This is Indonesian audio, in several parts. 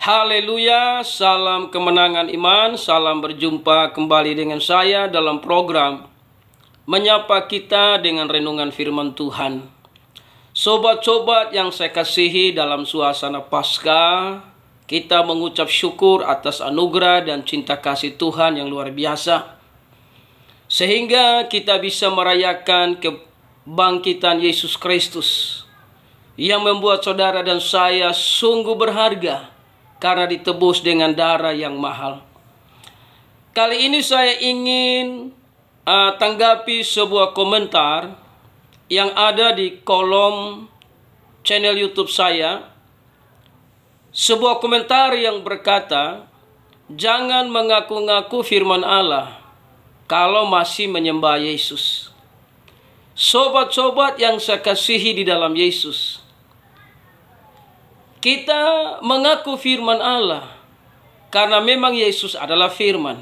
Haleluya, salam kemenangan iman, salam berjumpa kembali dengan saya dalam program Menyapa kita dengan renungan firman Tuhan Sobat-sobat yang saya kasihi dalam suasana pasca Kita mengucap syukur atas anugerah dan cinta kasih Tuhan yang luar biasa Sehingga kita bisa merayakan kebangkitan Yesus Kristus Yang membuat saudara dan saya sungguh berharga karena ditebus dengan darah yang mahal. Kali ini saya ingin uh, tanggapi sebuah komentar yang ada di kolom channel YouTube saya. Sebuah komentar yang berkata, "Jangan mengaku-ngaku firman Allah kalau masih menyembah Yesus." Sobat-sobat yang saya kasihi di dalam Yesus, kita mengaku firman Allah karena memang Yesus adalah firman.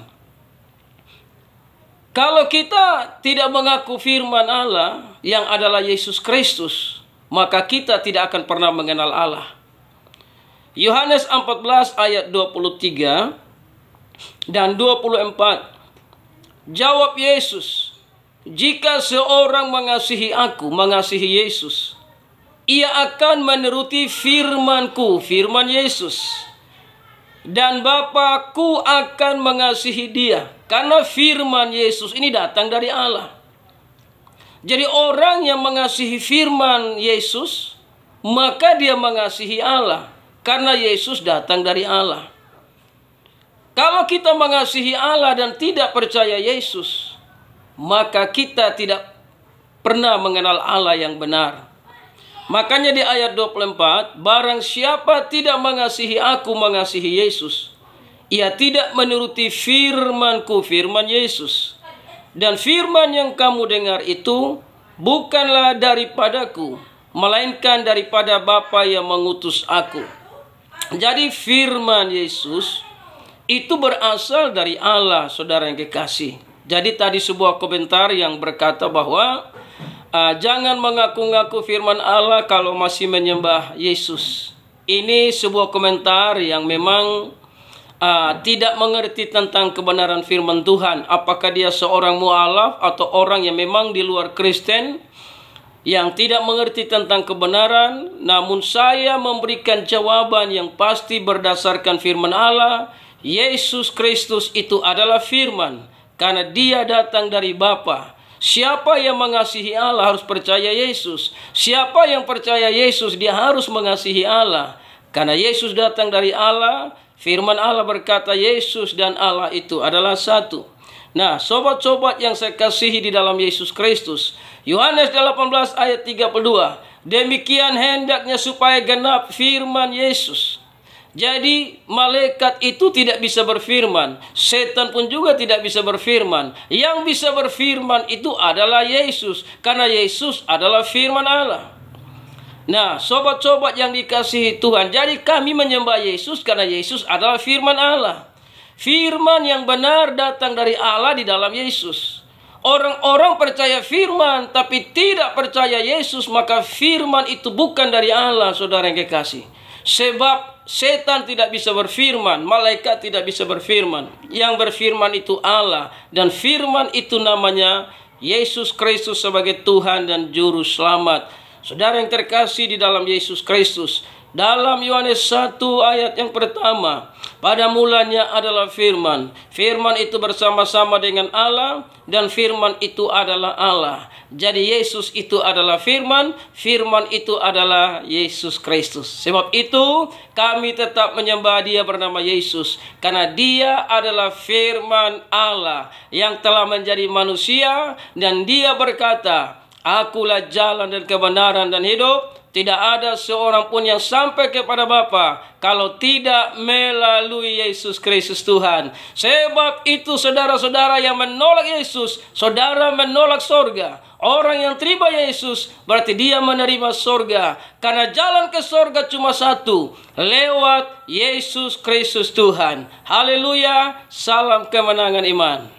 Kalau kita tidak mengaku firman Allah yang adalah Yesus Kristus, maka kita tidak akan pernah mengenal Allah. Yohanes 14 ayat 23 dan 24. Jawab Yesus, "Jika seorang mengasihi aku, mengasihi Yesus, ia akan menuruti firmanku, firman Yesus. Dan Bapakku akan mengasihi dia. Karena firman Yesus ini datang dari Allah. Jadi orang yang mengasihi firman Yesus, maka dia mengasihi Allah. Karena Yesus datang dari Allah. Kalau kita mengasihi Allah dan tidak percaya Yesus, maka kita tidak pernah mengenal Allah yang benar Makanya di ayat 24, barang siapa tidak mengasihi aku mengasihi Yesus. Ia tidak menuruti firmanku, firman Yesus. Dan firman yang kamu dengar itu bukanlah daripadaku, melainkan daripada Bapa yang mengutus aku. Jadi firman Yesus itu berasal dari Allah, saudara yang kekasih. Jadi tadi sebuah komentar yang berkata bahwa uh, jangan mengaku-ngaku firman Allah kalau masih menyembah Yesus. Ini sebuah komentar yang memang uh, tidak mengerti tentang kebenaran firman Tuhan. Apakah dia seorang mualaf atau orang yang memang di luar Kristen yang tidak mengerti tentang kebenaran, namun saya memberikan jawaban yang pasti berdasarkan firman Allah. Yesus Kristus itu adalah firman karena dia datang dari Bapa Siapa yang mengasihi Allah harus percaya Yesus. Siapa yang percaya Yesus dia harus mengasihi Allah. Karena Yesus datang dari Allah, firman Allah berkata Yesus dan Allah itu adalah satu. Nah, sobat-sobat yang saya kasihi di dalam Yesus Kristus, Yohanes 18 ayat 32. Demikian hendaknya supaya genap firman Yesus jadi malaikat itu tidak bisa berfirman, setan pun juga tidak bisa berfirman. Yang bisa berfirman itu adalah Yesus karena Yesus adalah firman Allah. Nah, sobat-sobat yang dikasihi Tuhan, jadi kami menyembah Yesus karena Yesus adalah firman Allah. Firman yang benar datang dari Allah di dalam Yesus. Orang-orang percaya firman tapi tidak percaya Yesus, maka firman itu bukan dari Allah, saudara yang kekasih. Sebab Setan tidak bisa berfirman, malaikat tidak bisa berfirman. Yang berfirman itu Allah dan firman itu namanya Yesus Kristus sebagai Tuhan dan juru selamat. Saudara yang terkasih di dalam Yesus Kristus, dalam Yohanes 1 ayat yang pertama, pada mulanya adalah firman. Firman itu bersama-sama dengan Allah dan firman itu adalah Allah. Jadi Yesus itu adalah firman, firman itu adalah Yesus Kristus. Sebab itu kami tetap menyembah dia bernama Yesus karena dia adalah firman Allah yang telah menjadi manusia dan dia berkata, Akulah jalan dan kebenaran dan hidup. Tidak ada seorang pun yang sampai kepada Bapa kalau tidak melalui Yesus Kristus Tuhan. Sebab itu saudara-saudara yang menolak Yesus, saudara menolak sorga. Orang yang terima Yesus berarti dia menerima sorga. Karena jalan ke sorga cuma satu, lewat Yesus Kristus Tuhan. Haleluya, salam kemenangan iman.